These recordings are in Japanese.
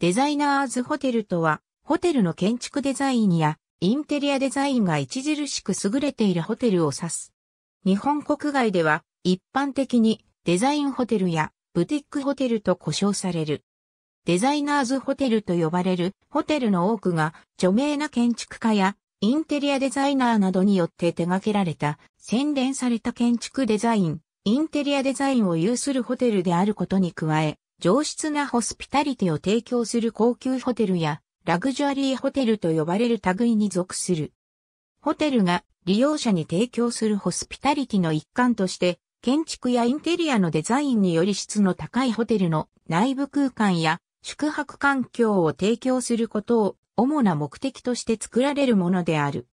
デザイナーズホテルとは、ホテルの建築デザインやインテリアデザインが著しく優れているホテルを指す。日本国外では一般的にデザインホテルやブティックホテルと呼称される。デザイナーズホテルと呼ばれるホテルの多くが著名な建築家やインテリアデザイナーなどによって手掛けられた洗練された建築デザイン、インテリアデザインを有するホテルであることに加え、上質なホスピタリティを提供する高級ホテルやラグジュアリーホテルと呼ばれる類に属する。ホテルが利用者に提供するホスピタリティの一環として、建築やインテリアのデザインにより質の高いホテルの内部空間や宿泊環境を提供することを主な目的として作られるものである。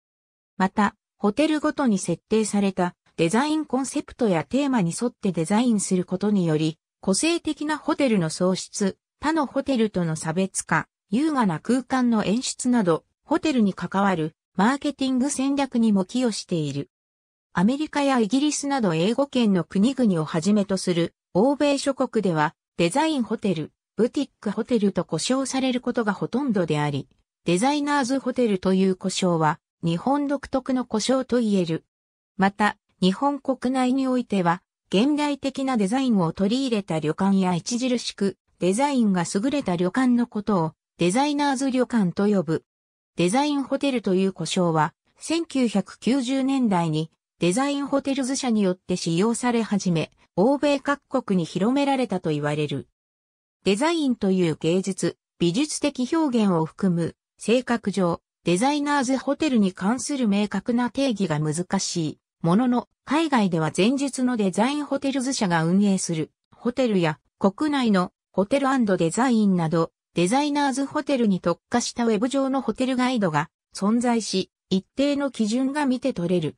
また、ホテルごとに設定されたデザインコンセプトやテーマに沿ってデザインすることにより、個性的なホテルの創出、他のホテルとの差別化、優雅な空間の演出など、ホテルに関わるマーケティング戦略にも寄与している。アメリカやイギリスなど英語圏の国々をはじめとする欧米諸国ではデザインホテル、ブティックホテルと呼称されることがほとんどであり、デザイナーズホテルという呼称は日本独特の呼称と言える。また、日本国内においては現代的なデザインを取り入れた旅館や著しくデザインが優れた旅館のことをデザイナーズ旅館と呼ぶ。デザインホテルという呼称は1990年代にデザインホテルズ社によって使用され始め、欧米各国に広められたと言われる。デザインという芸術、美術的表現を含む、性格上、デザイナーズホテルに関する明確な定義が難しい。ものの、海外では前述のデザインホテルズ社が運営するホテルや国内のホテルデザインなどデザイナーズホテルに特化したウェブ上のホテルガイドが存在し、一定の基準が見て取れる。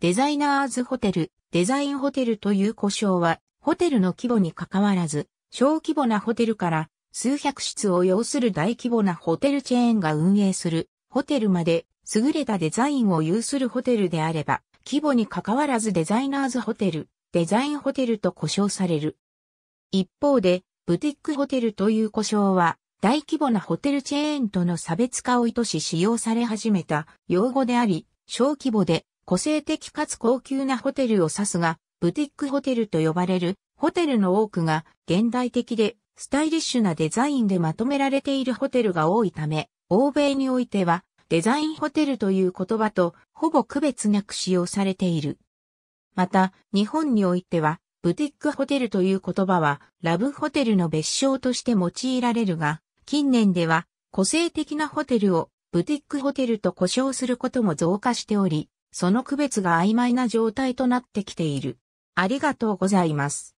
デザイナーズホテル、デザインホテルという呼称は、ホテルの規模に関わらず、小規模なホテルから数百室を要する大規模なホテルチェーンが運営するホテルまで優れたデザインを有するホテルであれば、規模に関わらずデザイナーズホテル、デザインホテルと呼称される。一方で、ブティックホテルという呼称は、大規模なホテルチェーンとの差別化を意図し使用され始めた用語であり、小規模で個性的かつ高級なホテルを指すが、ブティックホテルと呼ばれるホテルの多くが現代的でスタイリッシュなデザインでまとめられているホテルが多いため、欧米においてはデザインホテルという言葉とほぼ区別なく使用されている。また、日本においては、ブティックホテルという言葉は、ラブホテルの別称として用いられるが、近年では、個性的なホテルをブティックホテルと呼称することも増加しており、その区別が曖昧な状態となってきている。ありがとうございます。